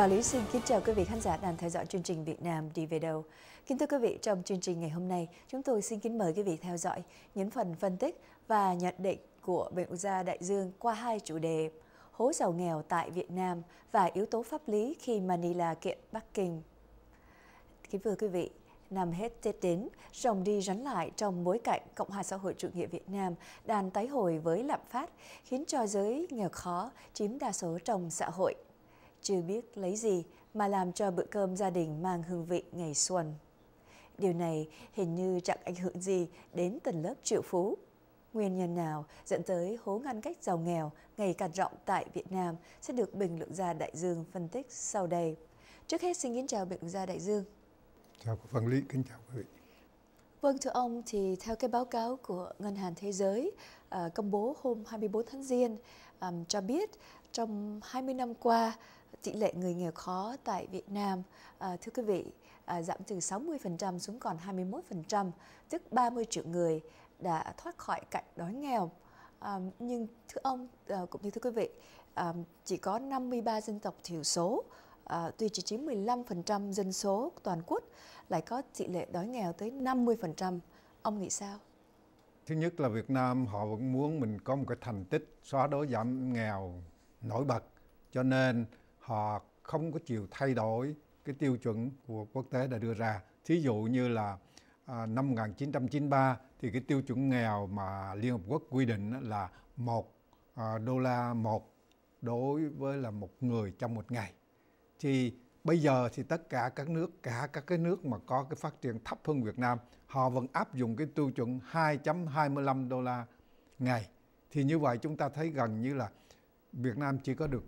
Bà Lý xin kính chào quý vị khán giả đang theo dõi chương trình Việt Nam đi về đâu. Kính thưa quý vị, trong chương trình ngày hôm nay, chúng tôi xin kính mời quý vị theo dõi những phần phân tích và nhận định của Bệnh gia Đại Dương qua hai chủ đề hố giàu nghèo tại Việt Nam và yếu tố pháp lý khi Manila kiện Bắc Kinh. Kính thưa quý vị, năm hết Tết đến, rồng đi rắn lại trong bối cảnh Cộng hòa xã hội chủ nghĩa Việt Nam đang tái hồi với lạm phát, khiến cho giới nghèo khó chiếm đa số trong xã hội – chưa biết lấy gì mà làm cho bữa cơm gia đình mang hương vị ngày xuân. Điều này hình như chẳng ảnh hưởng gì đến tầng lớp triệu phú. Nguyên nhân nào dẫn tới hố ngăn cách giàu nghèo ngày càng rộng tại Việt Nam sẽ được Bình luận gia Đại Dương phân tích sau đây. Trước hết xin kính chào Bình luận gia Đại Dương. Chào cô Phương Lý, kính chào quý vị. Vâng thưa ông, thì theo cái báo cáo của Ngân hàng Thế giới à, công bố hôm 24 tháng Giêng à, cho biết trong 20 năm qua tỷ lệ người nghèo khó tại Việt Nam à, thưa quý vị à, giảm từ 60% xuống còn 21%, tức 30 triệu người đã thoát khỏi cảnh đói nghèo. À, nhưng thưa ông à, cũng như thưa quý vị, à, chỉ có 53 dân tộc thiểu số À, tuy chỉ chiếm 15% dân số toàn quốc lại có tỷ lệ đói nghèo tới 50%. Ông nghĩ sao? Thứ nhất là Việt Nam họ vẫn muốn mình có một cái thành tích xóa đói giảm nghèo nổi bật. Cho nên họ không có chịu thay đổi cái tiêu chuẩn của quốc tế đã đưa ra. Thí dụ như là à, năm 1993 thì cái tiêu chuẩn nghèo mà Liên Hợp Quốc quy định là một à, đô la một đối với là một người trong một ngày. Thì bây giờ thì tất cả các nước, cả các cái nước mà có cái phát triển thấp hơn Việt Nam, họ vẫn áp dụng cái tiêu chuẩn 2.25 đô la ngày. Thì như vậy chúng ta thấy gần như là Việt Nam chỉ có được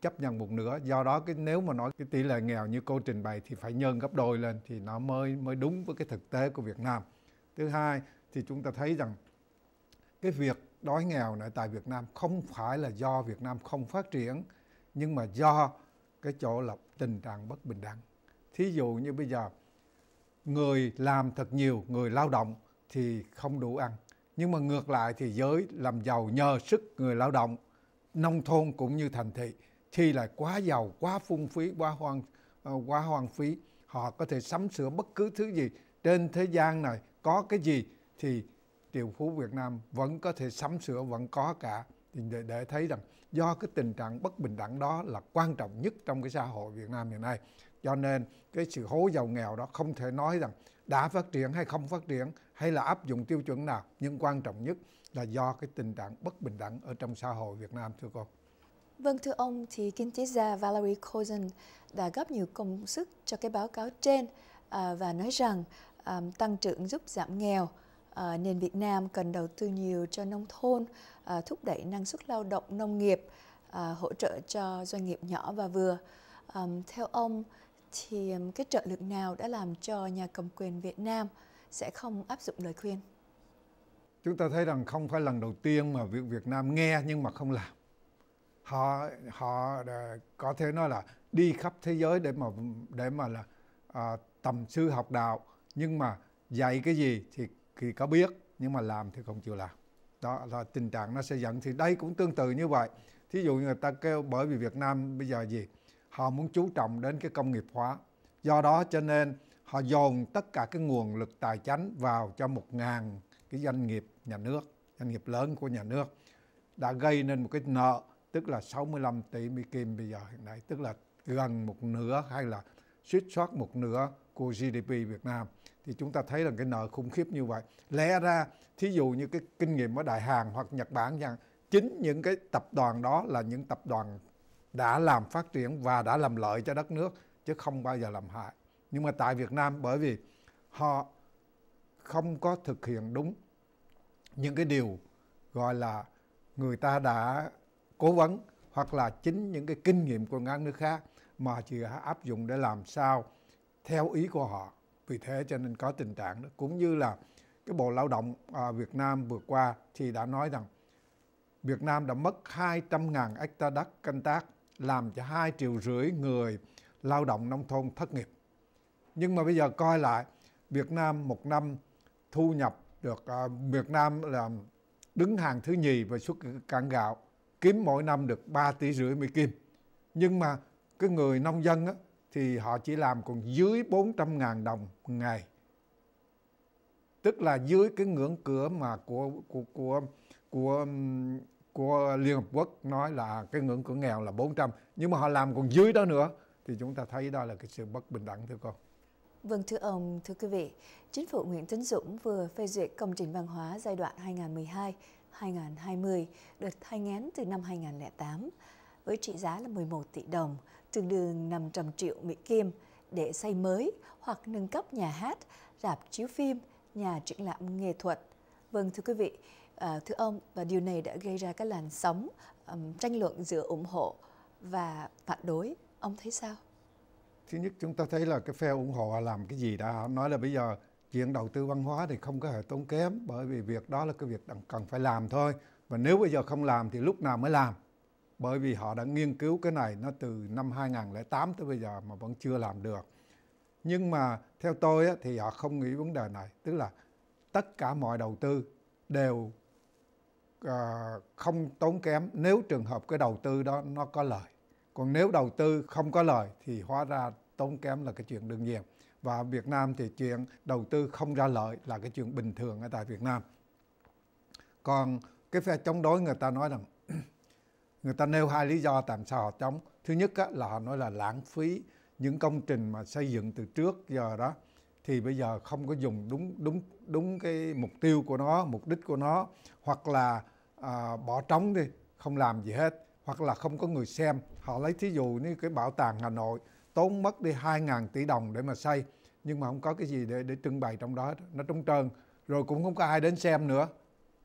chấp nhận một nửa do đó cái nếu mà nói cái tỷ lệ nghèo như cô trình bày thì phải nhân gấp đôi lên thì nó mới mới đúng với cái thực tế của Việt Nam thứ hai thì chúng ta thấy rằng cái việc đói nghèo này tại Việt Nam không phải là do Việt Nam không phát triển nhưng mà do cái chỗ lập tình trạng bất bình đẳng thí dụ như bây giờ người làm thật nhiều người lao động thì không đủ ăn nhưng mà ngược lại thì giới làm giàu nhờ sức người lao động nông thôn cũng như thành thị khi là quá giàu quá phung phí quá hoang ờ, quá hoang phí họ có thể sắm sửa bất cứ thứ gì trên thế gian này có cái gì thì triệu phú Việt Nam vẫn có thể sắm sửa vẫn có cả thì để, để thấy rằng do cái tình trạng bất bình đẳng đó là quan trọng nhất trong cái xã hội Việt Nam hiện nay cho nên cái sự hố giàu nghèo đó không thể nói rằng đã phát triển hay không phát triển hay là áp dụng tiêu chuẩn nào nhưng quan trọng nhất là do cái tình trạng bất bình đẳng ở trong xã hội Việt Nam thưa cô? Vâng thưa ông, thì kinh tế gia Valerie Cousin đã góp nhiều công sức cho cái báo cáo trên à, và nói rằng à, tăng trưởng giúp giảm nghèo, à, nền Việt Nam cần đầu tư nhiều cho nông thôn, thúc đẩy năng suất lao động nông nghiệp, hỗ trợ cho doanh nghiệp nhỏ và vừa. theo ông thì cái trợ lực nào đã làm cho nhà cầm quyền Việt Nam sẽ không áp dụng lời khuyên? chúng ta thấy rằng không phải lần đầu tiên mà việc Việt Nam nghe nhưng mà không làm họ họ ờ, có thể nói là đi khắp thế giới để mà để mà là à, tầm sư học đạo nhưng mà dạy cái gì thì thì có biết nhưng mà làm thì không chịu làm đó là tình trạng nó sẽ dẫn thì đây cũng tương tự như vậy thí dụ người ta kêu bởi vì Việt Nam bây giờ gì họ muốn chú trọng đến cái công nghiệp hóa do đó cho nên họ dồn tất cả cái nguồn lực tài chính vào cho một ngàn cái doanh nghiệp nhà nước, doanh nghiệp lớn của nhà nước đã gây nên một cái nợ tức là 65 tỷ Mỹ Kim bây giờ hiện nay, tức là gần một nửa hay là suýt soát một nửa của GDP Việt Nam. Thì chúng ta thấy là cái nợ khủng khiếp như vậy. Lẽ ra, thí dụ như cái kinh nghiệm ở Đại Hàn hoặc Nhật Bản rằng chính những cái tập đoàn đó là những tập đoàn đã làm phát triển và đã làm lợi cho đất nước chứ không bao giờ làm hại. Nhưng mà tại Việt Nam bởi vì họ không có thực hiện đúng những cái điều gọi là người ta đã cố vấn hoặc là chính những cái kinh nghiệm của các nước khác mà chị áp dụng để làm sao theo ý của họ vì thế cho nên có tình trạng đó cũng như là cái bộ lao động à, Việt Nam vừa qua thì đã nói rằng Việt Nam đã mất 200.000 hecta đất canh tác làm cho 2 triệu rưỡi người lao động nông thôn thất nghiệp nhưng mà bây giờ coi lại Việt Nam một năm thu nhập được à, Việt Nam là đứng hàng thứ nhì về xuất cảng gạo kiếm mỗi năm được 3 tỷ rưỡi Mỹ kim nhưng mà cái người nông dân á, thì họ chỉ làm còn dưới 400 ngàn đồng một ngày tức là dưới cái ngưỡng cửa mà của của của của của Liên Hợp Quốc nói là cái ngưỡng cửa nghèo là 400 nhưng mà họ làm còn dưới đó nữa thì chúng ta thấy đó là cái sự bất bình đẳng thưa con. Vâng thưa ông, thưa quý vị, Chính phủ Nguyễn Tấn Dũng vừa phê duyệt công trình văn hóa giai đoạn 2012-2020 được thay ngén từ năm 2008 với trị giá là 11 tỷ đồng, tương đương 500 triệu Mỹ Kim để xây mới hoặc nâng cấp nhà hát, rạp chiếu phim, nhà triển lãm nghệ thuật. Vâng thưa quý vị, à, thưa ông và điều này đã gây ra các làn sóng tranh luận giữa ủng hộ và phản đối. Ông thấy sao? thứ nhất chúng ta thấy là cái phe ủng hộ làm cái gì đã nói là bây giờ chuyện đầu tư văn hóa thì không có hề tốn kém bởi vì việc đó là cái việc cần phải làm thôi và nếu bây giờ không làm thì lúc nào mới làm bởi vì họ đã nghiên cứu cái này nó từ năm 2008 tới bây giờ mà vẫn chưa làm được nhưng mà theo tôi thì họ không nghĩ vấn đề này tức là tất cả mọi đầu tư đều ờ, không tốn kém nếu trường hợp cái đầu tư đó nó có lợi còn nếu đầu tư không có lời thì hóa ra tốn kém là cái chuyện đương nhiên và Việt Nam thì chuyện đầu tư không ra lợi là cái chuyện bình thường ở tại Việt Nam còn cái phe chống đối người ta nói rằng người ta nêu hai lý do tại sao họ chống thứ nhất là họ nói là lãng phí những công trình mà xây dựng từ trước giờ đó thì bây giờ không có dùng đúng đúng đúng cái mục tiêu của nó mục đích của nó hoặc là à, bỏ trống đi không làm gì hết hoặc là không có người xem họ lấy thí dụ như cái bảo tàng Hà Nội tốn mất đi 2.000 tỷ đồng để mà xây nhưng mà không có cái gì để để trưng bày trong đó nó trống trơn rồi cũng không có ai đến xem nữa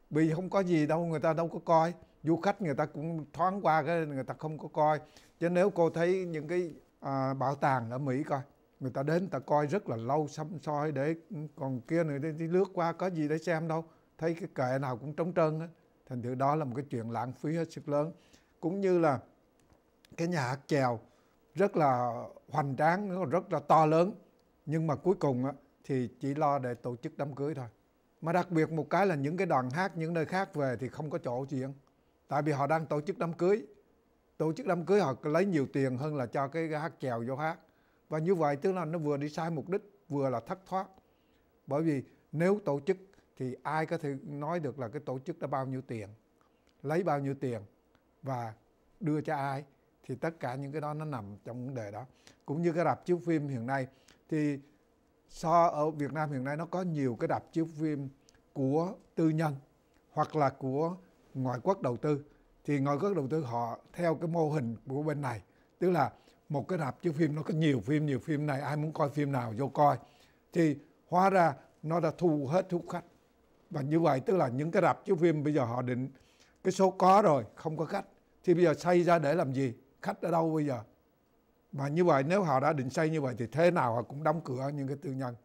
vì không có gì đâu người ta đâu có coi du khách người ta cũng thoáng qua cái người ta không có coi chứ nếu cô thấy những cái à, bảo tàng ở Mỹ coi người ta đến người ta coi rất là lâu xăm soi để ừ, còn kia người ta đi lướt qua có gì để xem đâu thấy cái kệ nào cũng trống trơn thành thử đó là một cái chuyện lãng phí hết sức lớn cũng như là cái nhà hát chèo rất là hoành tráng nó rất là to lớn nhưng mà cuối cùng thì chỉ lo để tổ chức đám cưới thôi mà đặc biệt một cái là những cái đoàn hát những nơi khác về thì không có chỗ chuyện tại vì họ đang tổ chức đám cưới tổ chức đám cưới họ lấy nhiều tiền hơn là cho cái hát chèo vô hát và như vậy tức là nó vừa đi sai mục đích vừa là thất thoát bởi vì nếu tổ chức thì ai có thể nói được là cái tổ chức đã bao nhiêu tiền lấy bao nhiêu tiền và đưa cho ai thì tất cả những cái đó nó nằm trong vấn đề đó cũng như cái rạp chiếu phim hiện nay thì so ở Việt Nam hiện nay nó có nhiều cái rạp chiếu phim của tư nhân hoặc là của ngoại quốc đầu tư thì ngoại quốc đầu tư họ theo cái mô hình của bên này tức là một cái rạp chiếu phim nó có nhiều phim nhiều phim này ai muốn coi phim nào vô coi thì hóa ra nó đã thu hết thu khách và như vậy tức là những cái rạp chiếu phim bây giờ họ định cái số có rồi không có khách thì bây giờ xây ra để làm gì khách ở đâu bây giờ mà như vậy nếu họ đã định xây như vậy thì thế nào họ cũng đóng cửa những cái tư nhân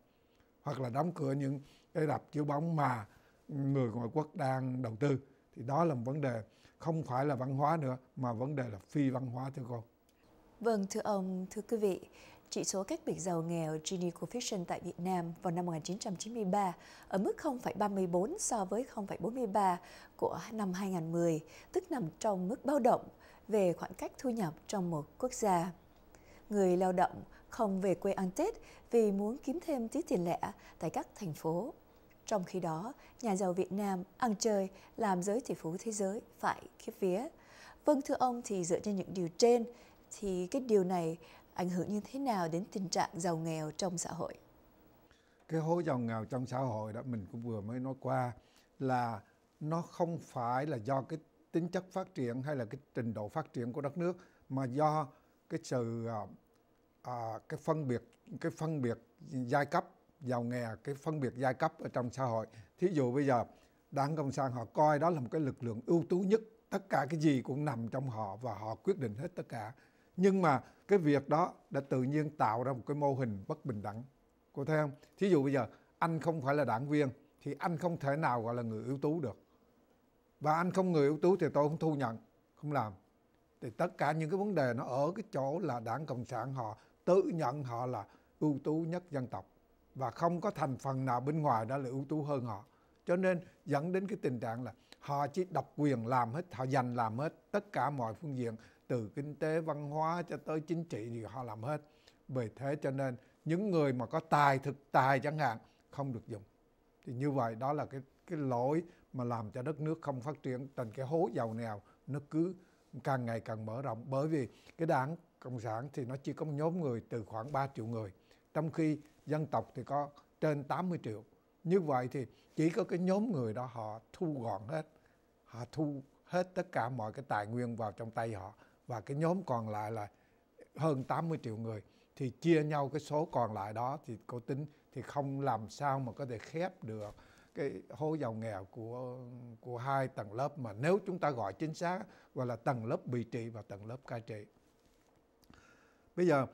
hoặc là đóng cửa những cái đập chiếu bóng mà người ngoại quốc đang đầu tư thì đó là một vấn đề không phải là văn hóa nữa mà vấn đề là phi văn hóa thưa cô. Vâng thưa ông, thưa quý vị, chỉ số cách biệt giàu nghèo Gini Coefficient tại Việt Nam vào năm 1993 ở mức 0,34 so với 0,43 của năm 2010, tức nằm trong mức báo động về khoảng cách thu nhập trong một quốc gia. Người lao động không về quê ăn Tết vì muốn kiếm thêm tí tiền lẻ tại các thành phố. Trong khi đó, nhà giàu Việt Nam ăn chơi làm giới tỷ phú thế giới phải khiếp vía. Vâng thưa ông thì dựa trên những điều trên thì cái điều này ảnh hưởng như thế nào đến tình trạng giàu nghèo trong xã hội? Cái hố giàu nghèo trong xã hội đó mình cũng vừa mới nói qua là nó không phải là do cái tính chất phát triển hay là cái trình độ phát triển của đất nước mà do cái sự à, à cái phân biệt cái phân biệt giai cấp giàu nghèo cái phân biệt giai cấp ở trong xã hội thí dụ bây giờ đảng cộng sản họ coi đó là một cái lực lượng ưu tú nhất tất cả cái gì cũng nằm trong họ và họ quyết định hết tất cả nhưng mà cái việc đó đã tự nhiên tạo ra một cái mô hình bất bình đẳng cô thấy không thí dụ bây giờ anh không phải là đảng viên thì anh không thể nào gọi là người ưu tú được và anh không người ưu tú thì tôi không thu nhận không làm thì tất cả những cái vấn đề nó ở cái chỗ là đảng cộng sản họ tự nhận họ là ưu tú nhất dân tộc và không có thành phần nào bên ngoài đó là ưu tú hơn họ cho nên dẫn đến cái tình trạng là họ chỉ độc quyền làm hết họ giành làm hết tất cả mọi phương diện từ kinh tế văn hóa cho tới chính trị thì họ làm hết bởi thế cho nên những người mà có tài thực tài chẳng hạn không được dùng thì như vậy đó là cái cái lỗi mà làm cho đất nước không phát triển thành cái hố giàu nghèo nó cứ càng ngày càng mở rộng bởi vì cái đảng cộng sản thì nó chỉ có một nhóm người từ khoảng 3 triệu người trong khi dân tộc thì có trên 80 triệu như vậy thì chỉ có cái nhóm người đó họ thu gọn hết họ thu hết tất cả mọi cái tài nguyên vào trong tay họ và cái nhóm còn lại là hơn 80 triệu người thì chia nhau cái số còn lại đó thì cô tính thì không làm sao mà có thể khép được cái hố giàu nghèo của của hai tầng lớp mà nếu chúng ta gọi chính xác gọi là tầng lớp bị trị và tầng lớp cai trị. Bây giờ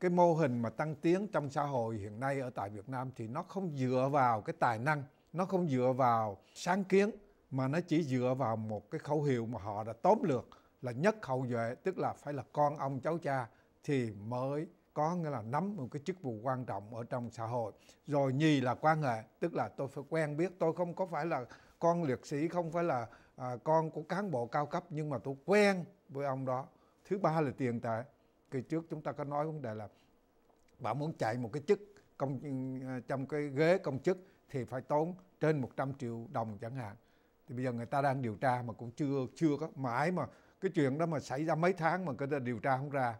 cái mô hình mà tăng tiến trong xã hội hiện nay ở tại Việt Nam thì nó không dựa vào cái tài năng, nó không dựa vào sáng kiến mà nó chỉ dựa vào một cái khẩu hiệu mà họ đã tóm lược là nhất hậu duệ tức là phải là con ông cháu cha thì mới có nghĩa là nắm một cái chức vụ quan trọng ở trong xã hội rồi nhì là quan hệ tức là tôi phải quen biết tôi không có phải là con liệt sĩ không phải là à, con của cán bộ cao cấp nhưng mà tôi quen với ông đó thứ ba là tiền tệ kỳ trước chúng ta có nói vấn đề là bạn muốn chạy một cái chức công ừ, trong cái ghế công chức thì phải tốn trên 100 triệu đồng chẳng hạn thì bây giờ người ta đang điều tra mà cũng chưa chưa có mãi mà cái chuyện đó mà xảy ra mấy tháng mà người ta điều tra không ra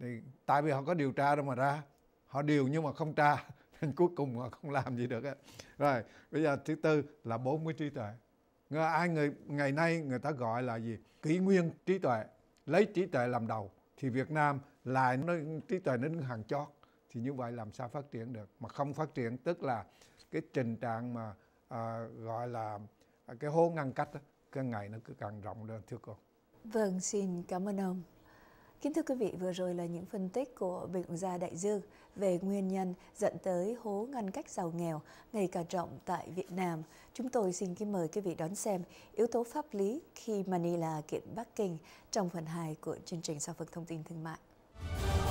thì tại vì họ có điều tra đâu mà ra họ điều nhưng mà không tra nên cuối cùng họ không làm gì được rồi bây giờ thứ tư là bốn 40 trí tuệ người ai người ngày nay người ta gọi là gì kỷ nguyên trí tuệ lấy trí tuệ làm đầu thì Việt Nam lại nó trí tuệ nó đứng hàng chót thì như vậy làm sao phát triển được mà không phát triển tức là cái tình trạng mà à, gọi là à, cái hố ngăn cách đó, cái ngày nó cứ càng rộng lên thưa cô vâng xin cảm ơn ông Kính thưa quý vị, vừa rồi là những phân tích của Bệnh gia Đại Dương về nguyên nhân dẫn tới hố ngăn cách giàu nghèo ngày càng rộng tại Việt Nam. Chúng tôi xin kính mời quý vị đón xem yếu tố pháp lý khi Manila kiện Bắc Kinh trong phần 2 của chương trình Sao phần Thông tin Thương mại.